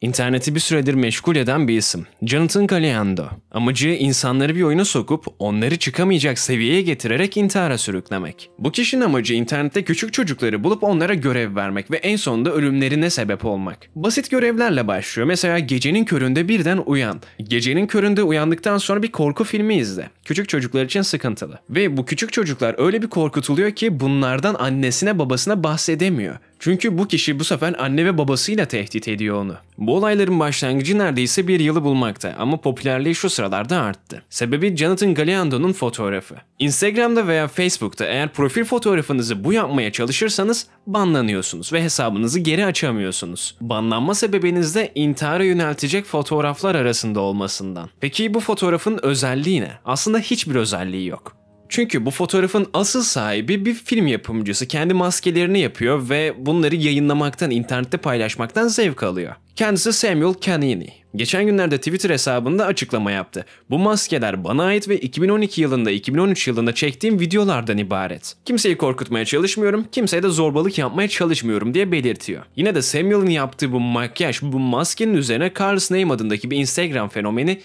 İnterneti bir süredir meşgul eden bir isim, Jonathan Galeando. Amacı insanları bir oyuna sokup onları çıkamayacak seviyeye getirerek intihara sürüklemek. Bu kişinin amacı internette küçük çocukları bulup onlara görev vermek ve en sonunda ölümlerine sebep olmak. Basit görevlerle başlıyor. Mesela gecenin köründe birden uyan. Gecenin köründe uyandıktan sonra bir korku filmi izle. Küçük çocuklar için sıkıntılı. Ve bu küçük çocuklar öyle bir korkutuluyor ki bunlardan annesine babasına bahsedemiyor. Çünkü bu kişi bu sefer anne ve babasıyla tehdit ediyor onu. Bu olayların başlangıcı neredeyse bir yılı bulmakta ama popülerliği şu sıralarda arttı. Sebebi Jonathan Galeando'nun fotoğrafı. Instagram'da veya Facebook'ta eğer profil fotoğrafınızı bu yapmaya çalışırsanız banlanıyorsunuz ve hesabınızı geri açamıyorsunuz. Banlanma sebebiniz de intihara yöneltecek fotoğraflar arasında olmasından. Peki bu fotoğrafın özelliği ne? Aslında hiçbir özelliği yok. Çünkü bu fotoğrafın asıl sahibi bir film yapımcısı kendi maskelerini yapıyor ve bunları yayınlamaktan, internette paylaşmaktan zevk alıyor. Kendisi Samuel Canini. Geçen günlerde Twitter hesabında açıklama yaptı. Bu maskeler bana ait ve 2012 yılında 2013 yılında çektiğim videolardan ibaret. Kimseyi korkutmaya çalışmıyorum, kimseye de zorbalık yapmaya çalışmıyorum diye belirtiyor. Yine de Samuel'ın yaptığı bu makyaj, bu maskenin üzerine Carl Snaim adındaki bir Instagram fenomeni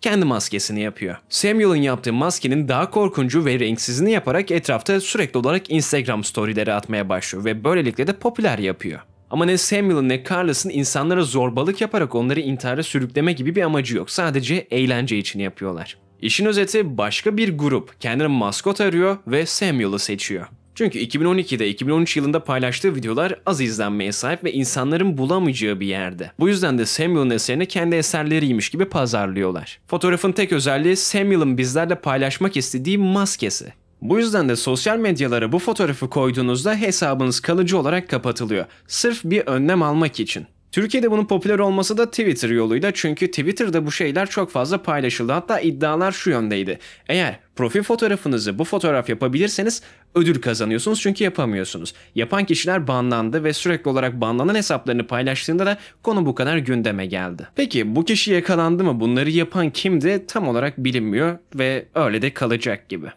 kendi maskesini yapıyor. Samuel'ın yaptığı maskenin daha korkuncu ve renksizini yaparak etrafta sürekli olarak Instagram storyleri atmaya başlıyor ve böylelikle de popüler yapıyor. Ama ne Samuel'ın ne Carlos'ın insanlara zorbalık yaparak onları intihara sürükleme gibi bir amacı yok. Sadece eğlence için yapıyorlar. İşin özeti başka bir grup kendine maskot arıyor ve Samuel'ı seçiyor. Çünkü 2012'de 2013 yılında paylaştığı videolar az izlenmeye sahip ve insanların bulamayacağı bir yerde. Bu yüzden de Samuel'ın eserini kendi eserleriymiş gibi pazarlıyorlar. Fotoğrafın tek özelliği Samuel'ın bizlerle paylaşmak istediği maskesi. Bu yüzden de sosyal medyalara bu fotoğrafı koyduğunuzda hesabınız kalıcı olarak kapatılıyor. Sırf bir önlem almak için. Türkiye'de bunun popüler olması da Twitter yoluyla çünkü Twitter'da bu şeyler çok fazla paylaşıldı. Hatta iddialar şu yöndeydi. Eğer profil fotoğrafınızı bu fotoğraf yapabilirseniz ödül kazanıyorsunuz çünkü yapamıyorsunuz. Yapan kişiler banlandı ve sürekli olarak banlanan hesaplarını paylaştığında da konu bu kadar gündeme geldi. Peki bu kişi yakalandı mı? Bunları yapan kimdi? Tam olarak bilinmiyor ve öyle de kalacak gibi.